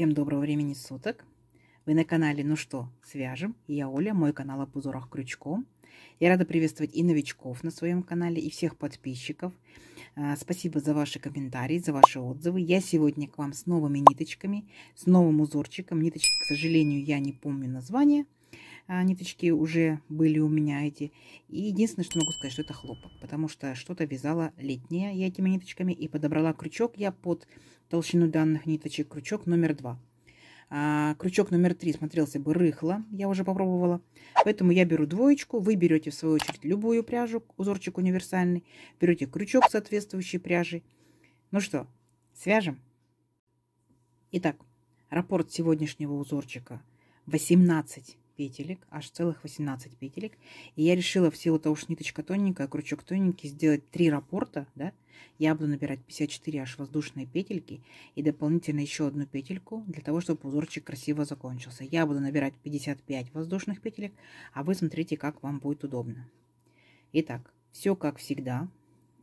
Всем доброго времени суток. Вы на канале «Ну что, свяжем?» Я Оля, мой канал о узорах крючком. Я рада приветствовать и новичков на своем канале, и всех подписчиков. А, спасибо за ваши комментарии, за ваши отзывы. Я сегодня к вам с новыми ниточками, с новым узорчиком. Ниточки, к сожалению, я не помню название. А, ниточки уже были у меня эти. И единственное, что могу сказать, что это хлопок, потому что что-то вязала летнее. я этими ниточками. И подобрала крючок я под толщину данных ниточек, крючок номер два А, крючок номер три смотрелся бы рыхло, я уже попробовала. Поэтому я беру двоечку, вы берете в свою очередь любую пряжу, узорчик универсальный, берете крючок соответствующей пряжи. Ну что, свяжем? Итак, раппорт сегодняшнего узорчика 18 петелек, аж целых 18 петелек. И я решила в силу того, что ниточка тоненькая, крючок тоненький, сделать три раппорта, да. Я буду набирать 54 аж воздушные петельки и дополнительно еще одну петельку для того, чтобы узорчик красиво закончился. Я буду набирать 55 воздушных петелек, а вы смотрите, как вам будет удобно. Итак, все как всегда.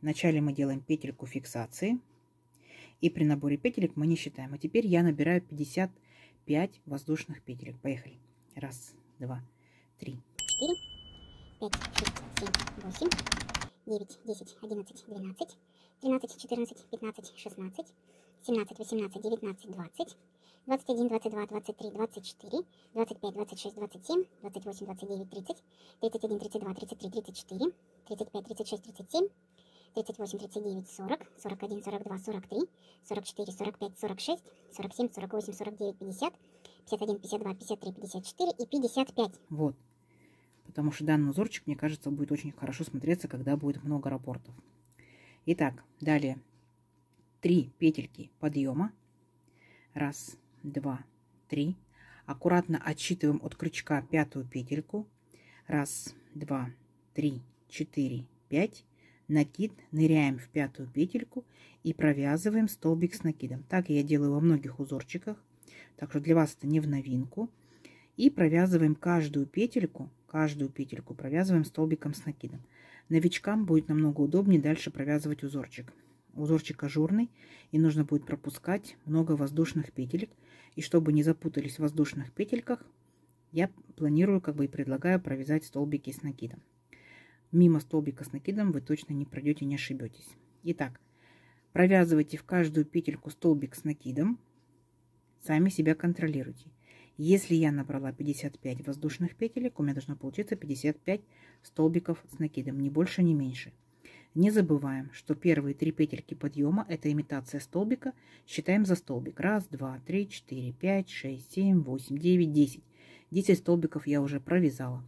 Вначале мы делаем петельку фиксации. И при наборе петелек мы не считаем. А теперь я набираю 55 воздушных петелек. Поехали. Раз, два, три, четыре, пять, шесть, семь, восемь, девять, десять, одиннадцать, двенадцать, тринадцать, четырнадцать, пятнадцать, шестнадцать, семнадцать, восемнадцать, девятнадцать, двадцать, двадцать один, двадцать два, двадцать три, двадцать четыре, двадцать пять, двадцать шесть, двадцать семь, двадцать восемь, двадцать девять, тридцать, тридцать один, тридцать два, тридцать три, тридцать четыре, тридцать пять, тридцать шесть, тридцать семь, 38, 39, 40, 41, 42, 43, 44, 45, 46, 47, 48, 49, 50, 51, 52, 53, 54 и 55. Вот. Потому что данный узорчик, мне кажется, будет очень хорошо смотреться, когда будет много рапортов. Итак, далее 3 петельки подъема. Раз, два, три. Аккуратно отсчитываем от крючка пятую петельку. Раз, два, три, четыре, пять. Накид. Ныряем в пятую петельку и провязываем столбик с накидом. Так я делаю во многих узорчиках. Так что для вас это не в новинку. И провязываем каждую петельку, каждую петельку провязываем столбиком с накидом. Новичкам будет намного удобнее дальше провязывать узорчик. Узорчик ажурный, и нужно будет пропускать много воздушных петелек. И чтобы не запутались в воздушных петельках, я планирую, как бы и предлагаю провязать столбики с накидом. Мимо столбика с накидом вы точно не пройдете, не ошибетесь. Итак, провязывайте в каждую петельку столбик с накидом. Сами себя контролируйте. Если я набрала 55 воздушных петелек, у меня должно получиться 55 столбиков с накидом, не больше, не меньше. Не забываем, что первые три петельки подъема – это имитация столбика. Считаем за столбик. Раз, два, три, четыре, пять, шесть, семь, восемь, девять, десять. Десять столбиков я уже провязала.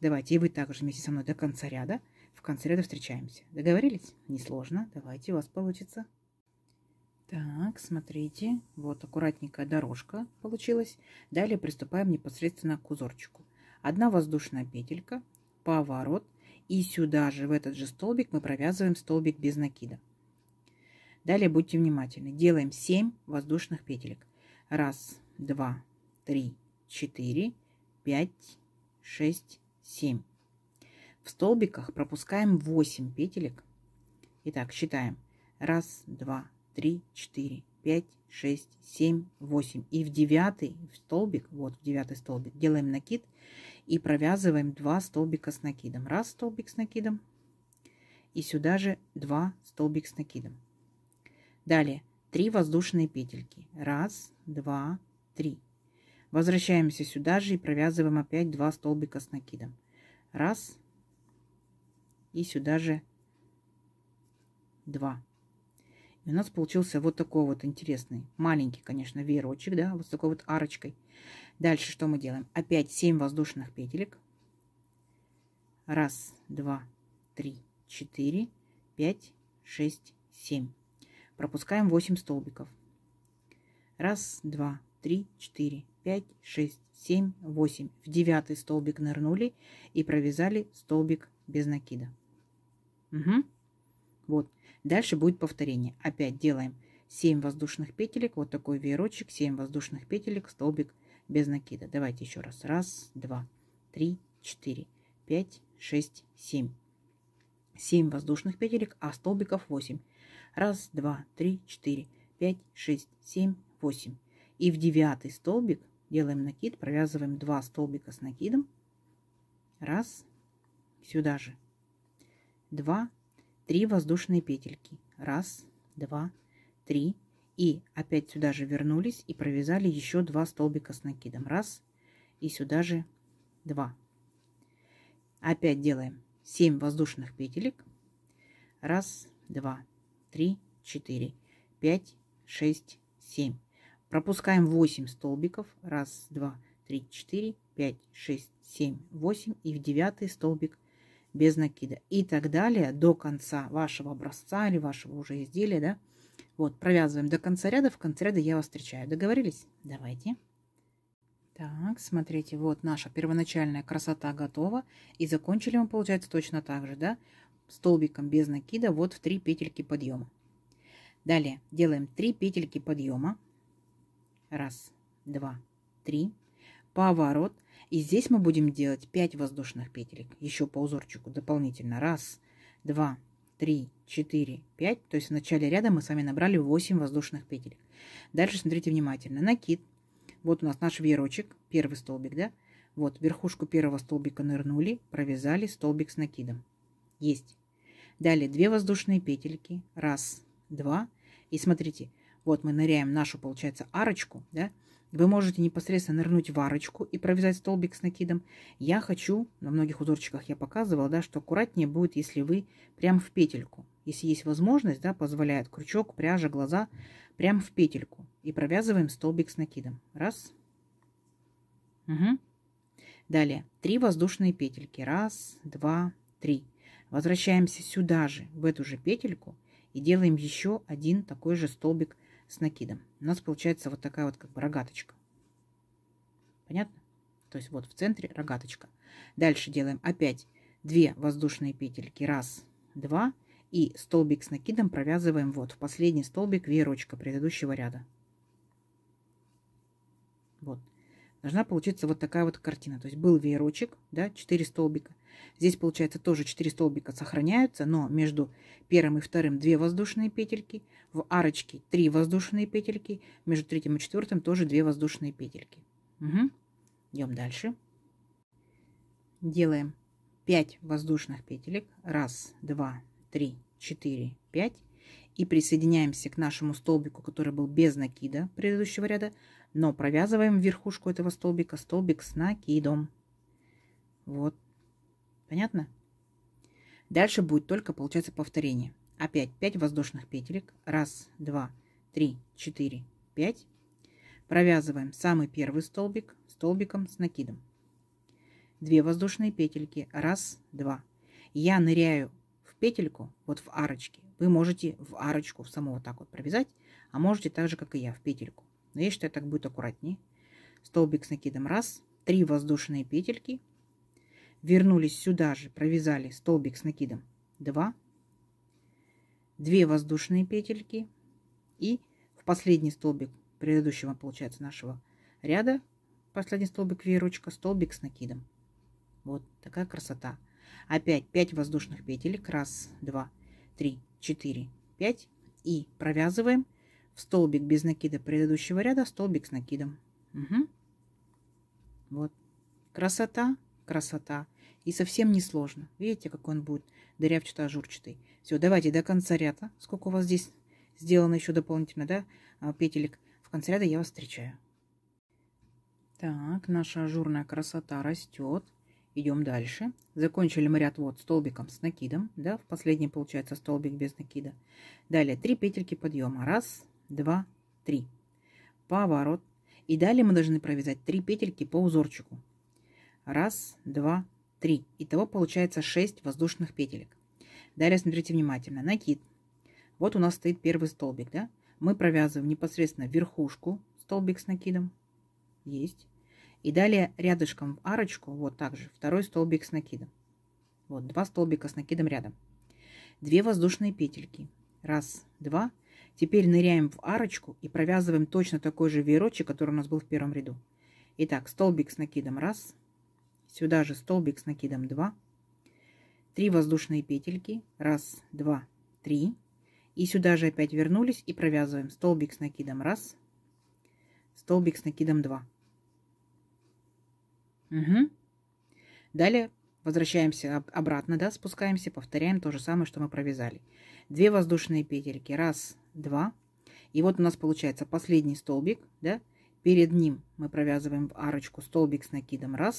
Давайте и вы также вместе со мной до конца ряда. В конце ряда встречаемся. Договорились? Несложно. Давайте, у вас получится. Так, смотрите, вот аккуратненькая дорожка получилась. Далее приступаем непосредственно к узорчику. Одна воздушная петелька, поворот, и сюда же, в этот же столбик, мы провязываем столбик без накида. Далее будьте внимательны. Делаем 7 воздушных петелек. 1, 2, 3, 4, 5, 6, 7. В столбиках пропускаем 8 петелек. Итак, считаем. 1, 2, три, четыре, пять, шесть, семь, восемь. И в девятый в столбик, вот в девятый столбик, делаем накид и провязываем два столбика с накидом. Раз столбик с накидом и сюда же два столбик с накидом. Далее три воздушные петельки. Раз, два, три. Возвращаемся сюда же и провязываем опять два столбика с накидом. Раз и сюда же два. И у нас получился вот такой вот интересный, маленький, конечно, веерочек, да, вот с такой вот арочкой. Дальше что мы делаем? Опять 7 воздушных петелек. Раз, два, три, четыре, пять, шесть, семь. Пропускаем 8 столбиков. Раз, два, три, четыре, пять, шесть, семь, восемь. В девятый столбик нырнули и провязали столбик без накида. Угу. Вот. Дальше будет повторение. Опять делаем 7 воздушных петелек, вот такой веерочек, 7 воздушных петелек, столбик без накида. Давайте еще раз. Раз, два, три, четыре, пять, шесть, семь. 7 воздушных петелек, а столбиков 8. Раз, два, три, четыре, пять, шесть, семь, восемь. И в девятый столбик делаем накид, провязываем 2 столбика с накидом. Раз, сюда же. 2, 3 воздушные петельки. Раз, два, три. И опять сюда же вернулись и провязали еще два столбика с накидом. Раз, и сюда же два. Опять делаем 7 воздушных петелек. Раз, два, три, четыре, пять, шесть, семь. Пропускаем 8 столбиков. Раз, два, три, четыре, пять, шесть, семь, восемь. И в девятый столбик без накида и так далее до конца вашего образца или вашего уже изделия, да. Вот, провязываем до конца ряда, в конце ряда я вас встречаю. Договорились? Давайте. Так, смотрите, вот наша первоначальная красота готова. И закончили мы, получается, точно так же, да? Столбиком без накида, вот в 3 петельки подъема. Далее делаем 3 петельки подъема. Раз, два, три. Поворот. И здесь мы будем делать 5 воздушных петелек. Еще по узорчику дополнительно. Раз, два, три, четыре, пять. То есть в начале ряда мы с вами набрали 8 воздушных петелек. Дальше смотрите внимательно. Накид. Вот у нас наш веерочек, первый столбик, да? Вот верхушку первого столбика нырнули, провязали столбик с накидом. Есть. Далее 2 воздушные петельки. Раз, два. И смотрите, вот мы ныряем нашу, получается, арочку, да? Вы можете непосредственно нырнуть в арочку и провязать столбик с накидом. Я хочу, на многих узорчиках я показывала, да, что аккуратнее будет, если вы прям в петельку. Если есть возможность, да, позволяет крючок, пряжа, глаза, прям в петельку. И провязываем столбик с накидом. Раз. Угу. Далее. Три воздушные петельки. Раз, два, три. Возвращаемся сюда же, в эту же петельку. И делаем еще один такой же столбик с накидом. У нас получается вот такая вот как бы рогаточка. Понятно? То есть вот в центре рогаточка. Дальше делаем опять 2 воздушные петельки. Раз, два. И столбик с накидом провязываем вот в последний столбик веерочка предыдущего ряда. Вот. Должна получиться вот такая вот картина. То есть был веерочек, да, 4 столбика. Здесь, получается, тоже 4 столбика сохраняются, но между первым и вторым 2 воздушные петельки, в арочке 3 воздушные петельки, между третьим и четвертым тоже 2 воздушные петельки. Угу. Идем дальше. Делаем 5 воздушных петелек. 1, 2, 3, 4, 5. И присоединяемся к нашему столбику, который был без накида предыдущего ряда, но провязываем верхушку этого столбика столбик с накидом. Вот Понятно? Дальше будет только, получается, повторение. Опять 5 воздушных петелек. Раз, два, три, четыре, пять. Провязываем самый первый столбик столбиком с накидом. 2 воздушные петельки. Раз, два. Я ныряю в петельку, вот в арочке. Вы можете в арочку в саму вот так вот провязать, а можете так же, как и я, в петельку. Но я считаю, так будет аккуратнее. Столбик с накидом. Раз, три воздушные петельки – вернулись сюда же, провязали столбик с накидом. 2, 2 воздушные петельки и в последний столбик предыдущего, получается, нашего ряда, последний столбик веерочка, столбик с накидом. Вот такая красота. Опять 5 воздушных петелек. Раз, два, три, четыре, пять. И провязываем в столбик без накида предыдущего ряда, столбик с накидом. Угу. Вот. Красота красота. И совсем не сложно. Видите, как он будет дырявчато-ажурчатый. Все, давайте до конца ряда. Сколько у вас здесь сделано еще дополнительно, да, а, петелек. В конце ряда я вас встречаю. Так, наша ажурная красота растет. Идем дальше. Закончили мы ряд вот столбиком с накидом, да, в последний получается столбик без накида. Далее три петельки подъема. Раз, два, три. Поворот. И далее мы должны провязать 3 петельки по узорчику. Раз, два, три. Итого получается 6 воздушных петелек. Далее смотрите внимательно. Накид. Вот у нас стоит первый столбик, да? Мы провязываем непосредственно верхушку столбик с накидом. Есть. И далее рядышком в арочку, вот так же, второй столбик с накидом. Вот, два столбика с накидом рядом. Две воздушные петельки. Раз, два. Теперь ныряем в арочку и провязываем точно такой же веерочек, который у нас был в первом ряду. Итак, столбик с накидом. Раз, Сюда же столбик с накидом 2. 3 воздушные петельки. 1, 2, 3. И сюда же опять вернулись и провязываем столбик с накидом 1, столбик с накидом 2. Угу. Далее возвращаемся обратно, да, спускаемся, повторяем то же самое, что мы провязали. 2 воздушные петельки. 1, 2. И вот у нас получается последний столбик, да, перед ним мы провязываем в арочку столбик с накидом 1,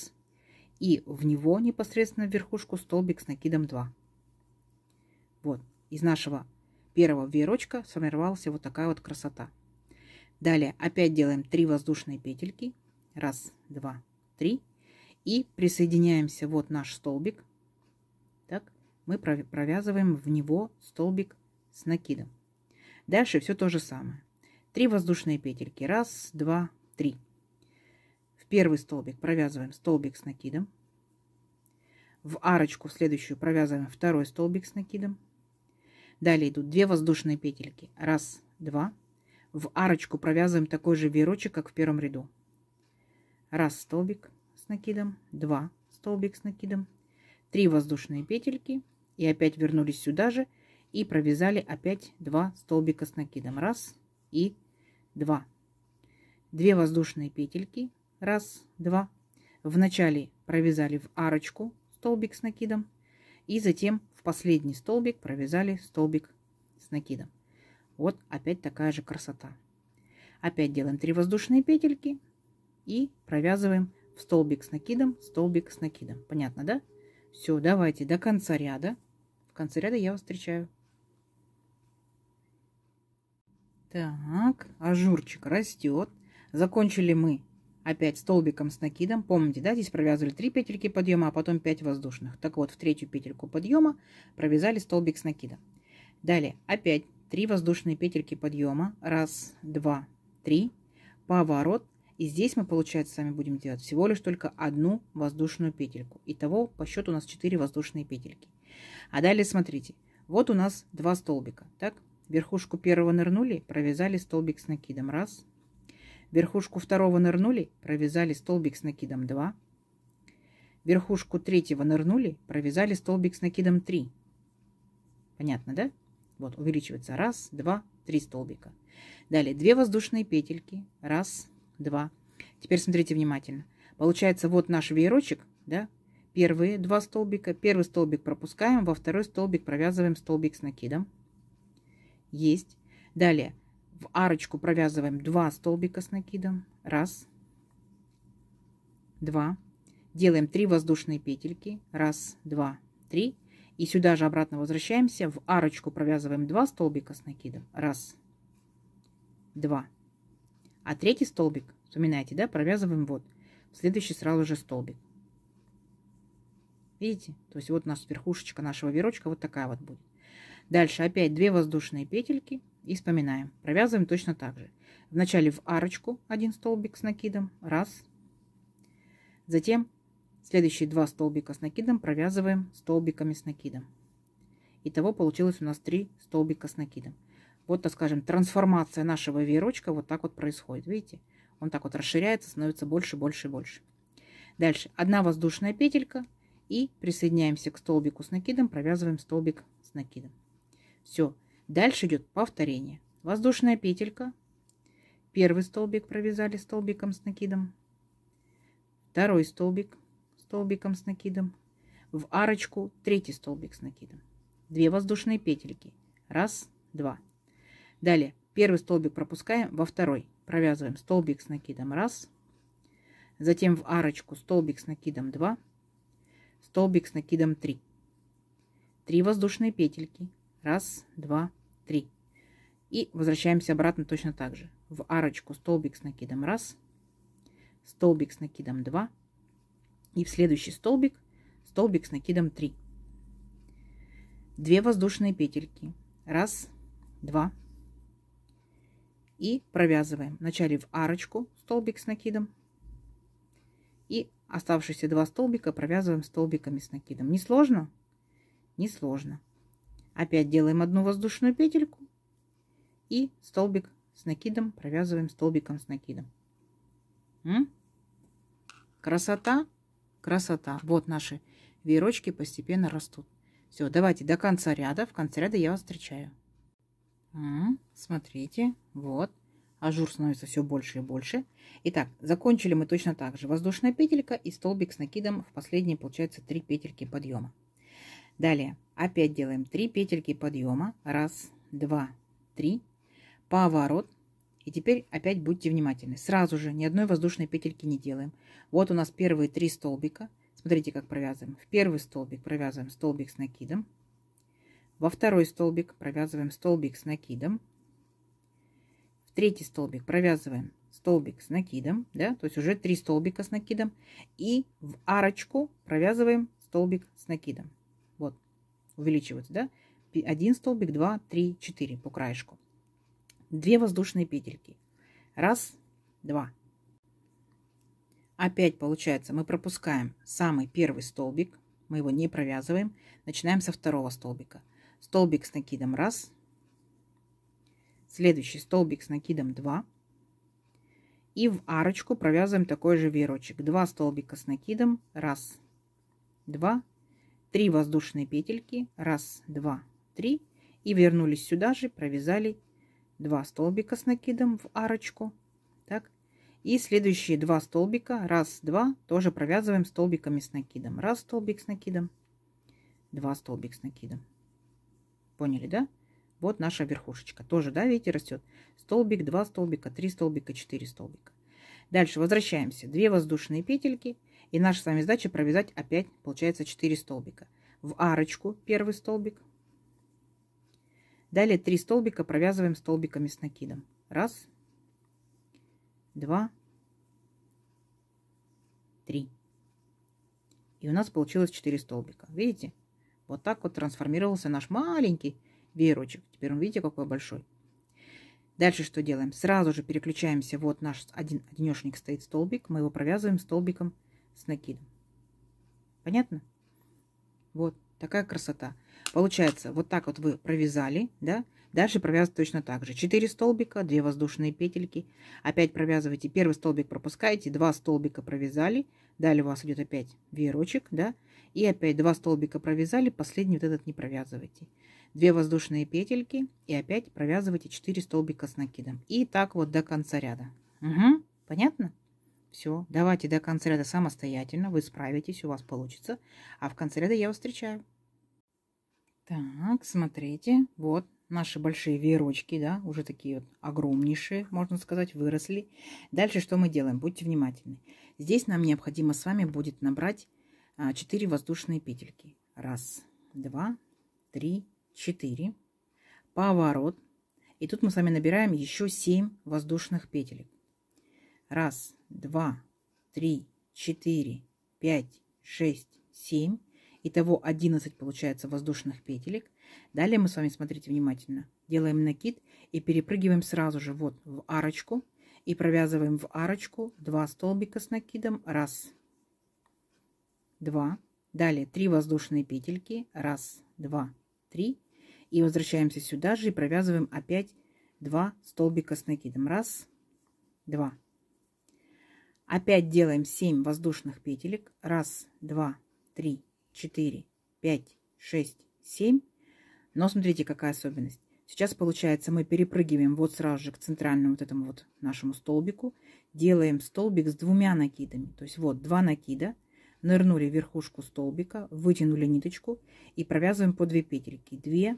и в него непосредственно в верхушку столбик с накидом 2. Вот, из нашего первого веерочка сформировалась вот такая вот красота. Далее опять делаем 3 воздушные петельки. Раз, два, три. И присоединяемся, вот наш столбик. Так, мы провязываем в него столбик с накидом. Дальше все то же самое. 3 воздушные петельки. Раз, два, три первый столбик провязываем столбик с накидом. В арочку в следующую провязываем второй столбик с накидом. Далее идут две воздушные петельки. Раз, два. В арочку провязываем такой же веерочек, как в первом ряду. Раз столбик с накидом, два столбик с накидом, три воздушные петельки. И опять вернулись сюда же и провязали опять два столбика с накидом. Раз и два. Две воздушные петельки Раз, два. Вначале провязали в арочку столбик с накидом. И затем в последний столбик провязали столбик с накидом. Вот опять такая же красота. Опять делаем 3 воздушные петельки и провязываем в столбик с накидом, столбик с накидом. Понятно, да? Все, давайте до конца ряда. В конце ряда я вас встречаю. Так, ажурчик растет. Закончили мы Опять столбиком с накидом. Помните, да, здесь провязывали 3 петельки подъема, а потом 5 воздушных. Так вот, в третью петельку подъема провязали столбик с накидом. Далее опять 3 воздушные петельки подъема. Раз, два, три. Поворот. И здесь мы, получается, с вами будем делать всего лишь только одну воздушную петельку. Итого по счету у нас 4 воздушные петельки. А далее смотрите. Вот у нас два столбика. Так, верхушку первого нырнули, провязали столбик с накидом. Раз, верхушку второго нырнули, провязали столбик с накидом 2, верхушку третьего нырнули, провязали столбик с накидом 3. Понятно, да? Вот увеличивается раз, два, три столбика. Далее две воздушные петельки, раз, два. Теперь смотрите внимательно. Получается вот наш веерочек, да? Первые два столбика. Первый столбик пропускаем, во второй столбик провязываем столбик с накидом. Есть. Далее в арочку провязываем 2 столбика с накидом. Раз, два. Делаем 3 воздушные петельки. Раз, два, три. И сюда же обратно возвращаемся. В арочку провязываем 2 столбика с накидом. Раз, два. А третий столбик, вспоминайте, да, провязываем вот. В следующий сразу же столбик. Видите? То есть вот наша верхушечка нашего верочка вот такая вот будет. Дальше опять 2 воздушные петельки. И вспоминаем. Провязываем точно так же. Вначале в арочку один столбик с накидом. Раз. Затем следующие два столбика с накидом провязываем столбиками с накидом. Итого получилось у нас три столбика с накидом. Вот, так скажем, трансформация нашего веерочка вот так вот происходит. Видите? Он так вот расширяется, становится больше, больше, больше. Дальше. Одна воздушная петелька и присоединяемся к столбику с накидом, провязываем столбик с накидом. Все. Дальше идет повторение. Воздушная петелька. Первый столбик провязали столбиком с накидом. Второй столбик столбиком с накидом. В арочку третий столбик с накидом. Две воздушные петельки. Раз, два. Далее первый столбик пропускаем, во второй провязываем столбик с накидом раз, затем в арочку столбик с накидом 2, столбик с накидом 3. 3 воздушные петельки. 1, 2, 3. 3. И возвращаемся обратно точно так же. В арочку столбик с накидом 1, столбик с накидом 2 и в следующий столбик столбик с накидом 3. 2 воздушные петельки. 1, 2. И провязываем. Вначале в арочку столбик с накидом. И оставшиеся два столбика провязываем столбиками с накидом. Не сложно? Не сложно. Опять делаем одну воздушную петельку и столбик с накидом провязываем столбиком с накидом. М? Красота, красота. Вот наши веерочки постепенно растут. Все, давайте до конца ряда. В конце ряда я вас встречаю. М смотрите, вот. Ажур становится все больше и больше. Итак, закончили мы точно так же. Воздушная петелька и столбик с накидом в последние, получается, 3 петельки подъема. Далее опять делаем 3 петельки подъема. Раз, два, три. Поворот. И теперь опять будьте внимательны. Сразу же ни одной воздушной петельки не делаем. Вот у нас первые три столбика. Смотрите, как провязываем. В первый столбик провязываем столбик с накидом. Во второй столбик провязываем столбик с накидом. В третий столбик провязываем столбик с накидом. Да? То есть уже три столбика с накидом. И в арочку провязываем столбик с накидом увеличиваются, да? Один столбик, два, три, четыре по краешку. Две воздушные петельки. Раз, два. Опять получается, мы пропускаем самый первый столбик, мы его не провязываем, начинаем со второго столбика. Столбик с накидом раз, следующий столбик с накидом 2 и в арочку провязываем такой же веерочек 2 столбика с накидом 1 2 3 воздушные петельки, 1, 2, 3 и вернулись сюда же, провязали 2 столбика с накидом в арочку, так, и следующие 2 столбика, 1, 2, тоже провязываем столбиками с накидом, раз столбик с накидом, 2 столбик с накидом, поняли, да? Вот наша верхушечка, тоже, да, видите, растет, столбик, 2 столбика, 3 столбика, 4 столбика. Дальше возвращаемся, 2 воздушные петельки, 1, и наша с вами задача провязать опять, получается, 4 столбика. В арочку первый столбик. Далее 3 столбика провязываем столбиками с накидом. Раз, два, три. И у нас получилось 4 столбика. Видите? Вот так вот трансформировался наш маленький веерочек. Теперь он, видите, какой большой. Дальше что делаем? Сразу же переключаемся. Вот наш один одинешник стоит столбик. Мы его провязываем столбиком с накидом. Понятно? Вот такая красота. Получается, вот так вот вы провязали, да? Дальше провязывать точно так же. 4 столбика, 2 воздушные петельки. Опять провязывайте Первый столбик пропускаете, 2 столбика провязали. Далее у вас идет опять веерочек, да? И опять 2 столбика провязали, последний вот этот не провязывайте. 2 воздушные петельки и опять провязывайте 4 столбика с накидом. И так вот до конца ряда. Угу, понятно? Все, давайте до конца ряда самостоятельно, вы справитесь, у вас получится. А в конце ряда я вас встречаю. Так, смотрите, вот наши большие веерочки, да, уже такие вот огромнейшие, можно сказать, выросли. Дальше что мы делаем? Будьте внимательны. Здесь нам необходимо с вами будет набрать 4 а, воздушные петельки. Раз, два, три, четыре. Поворот. И тут мы с вами набираем еще 7 воздушных петелек. Раз, два три четыре пять шесть семь Итого 11 получается воздушных петелек. Далее мы с вами, смотрите внимательно, делаем накид и перепрыгиваем сразу же вот в арочку. И провязываем в арочку 2 столбика с накидом. Раз, два. Далее 3 воздушные петельки. Раз, два, три. И возвращаемся сюда же и провязываем опять 2 столбика с накидом. Раз, два Опять делаем 7 воздушных петелек. Раз, два, три, четыре, пять, шесть, семь. Но смотрите, какая особенность. Сейчас, получается, мы перепрыгиваем вот сразу же к центральному вот этому вот нашему столбику. Делаем столбик с двумя накидами. То есть вот два накида. Нырнули верхушку столбика, вытянули ниточку и провязываем по две петельки. Две,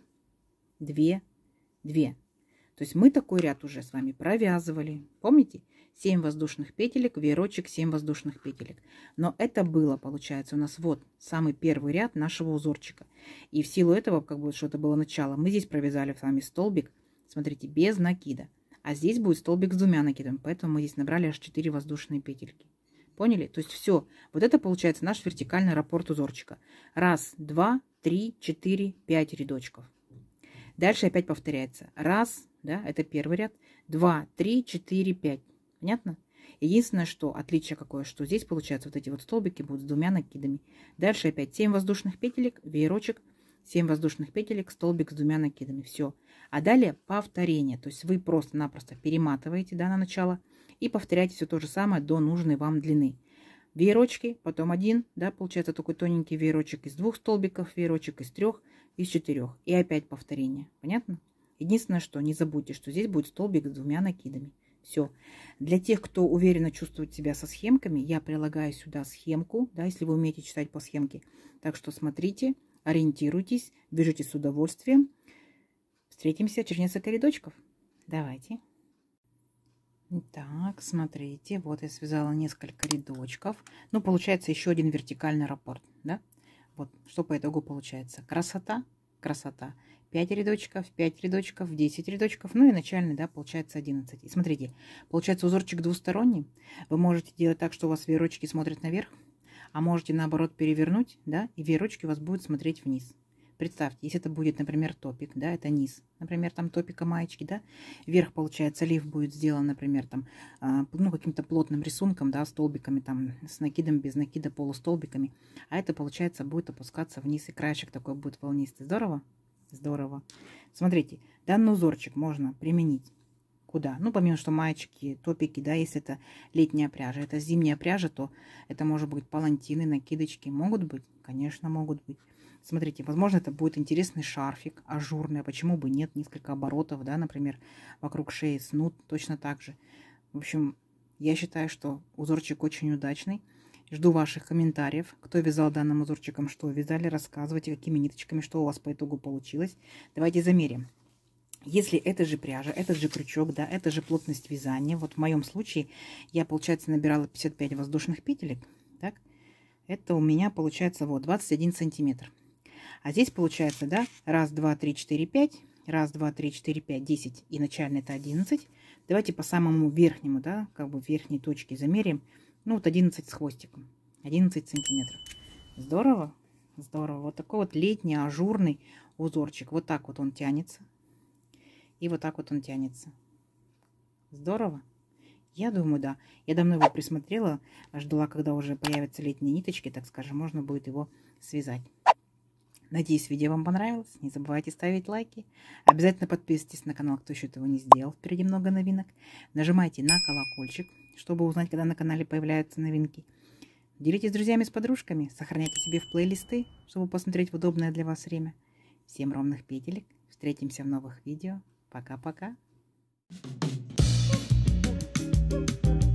две, две. То есть мы такой ряд уже с вами провязывали. Помните? 7 воздушных петелек, веерочек 7 воздушных петелек. Но это было, получается, у нас вот самый первый ряд нашего узорчика. И в силу этого, как бы что это было начало, мы здесь провязали с вами столбик, смотрите, без накида. А здесь будет столбик с двумя накидами, поэтому мы здесь набрали аж 4 воздушные петельки. Поняли? То есть все. Вот это получается наш вертикальный раппорт узорчика. Раз, два, три, четыре, пять рядочков. Дальше опять повторяется. Раз, да, это первый ряд. Два, три, четыре, пять. Понятно? Единственное, что отличие какое, что здесь получается вот эти вот столбики будут с двумя накидами. Дальше опять 7 воздушных петелек, веерочек, 7 воздушных петелек, столбик с двумя накидами. Все. А далее повторение. То есть вы просто-напросто перематываете да, на начало и повторяете все то же самое до нужной вам длины. Веерочки, потом один, да, получается такой тоненький веерочек из двух столбиков, веерочек из трех, из четырех. И опять повторение. Понятно? Единственное, что не забудьте, что здесь будет столбик с двумя накидами. Все. Для тех, кто уверенно чувствует себя со схемками, я прилагаю сюда схемку, да, если вы умеете читать по схемке. Так что смотрите, ориентируйтесь, вяжите с удовольствием. Встретимся через несколько рядочков. Давайте. Так, смотрите, вот я связала несколько рядочков. Ну, получается еще один вертикальный раппорт, да? Вот, что по итогу получается. Красота, красота. 5 рядочков, 5 рядочков, 10 рядочков, ну и начальный, да, получается 11. И смотрите, получается узорчик двусторонний. Вы можете делать так, что у вас веерочки смотрят наверх, а можете наоборот перевернуть, да, и веерочки у вас будут смотреть вниз. Представьте, если это будет, например, топик, да, это низ, например, там топика маечки, да, вверх, получается, лиф будет сделан, например, там, а, ну, каким-то плотным рисунком, да, столбиками, там, с накидом, без накида, полустолбиками, а это, получается, будет опускаться вниз, и краешек такой будет волнистый. Здорово? Здорово. Смотрите, данный узорчик можно применить куда? Ну, помимо, что маечки, топики, да, если это летняя пряжа. Это зимняя пряжа, то это может быть палантины, накидочки. Могут быть? Конечно, могут быть. Смотрите, возможно, это будет интересный шарфик, ажурный. А почему бы нет? Несколько оборотов, да, например, вокруг шеи снут точно так же. В общем, я считаю, что узорчик очень удачный. Жду ваших комментариев. Кто вязал данным узорчиком, что вязали, рассказывайте, какими ниточками, что у вас по итогу получилось. Давайте замерим. Если это же пряжа, этот же крючок, да, это же плотность вязания. Вот в моем случае я, получается, набирала 55 воздушных петелек. Так, это у меня получается вот 21 сантиметр. А здесь получается, да, раз, два, три, четыре, пять, раз, два, три, четыре, пять, десять и начальный это 11. Давайте по самому верхнему, да, как бы верхней точке замерим. Ну, вот 11 с хвостиком. 11 сантиметров. Здорово? Здорово. Вот такой вот летний ажурный узорчик. Вот так вот он тянется. И вот так вот он тянется. Здорово? Я думаю, да. Я давно его присмотрела. Ждала, когда уже появятся летние ниточки, так скажем. Можно будет его связать. Надеюсь, видео вам понравилось. Не забывайте ставить лайки. Обязательно подписывайтесь на канал, кто еще этого не сделал. Впереди много новинок. Нажимайте на колокольчик чтобы узнать, когда на канале появляются новинки. Делитесь с друзьями, с подружками, сохраняйте себе в плейлисты, чтобы посмотреть в удобное для вас время. Всем ровных петелек, встретимся в новых видео. Пока-пока! Thank you.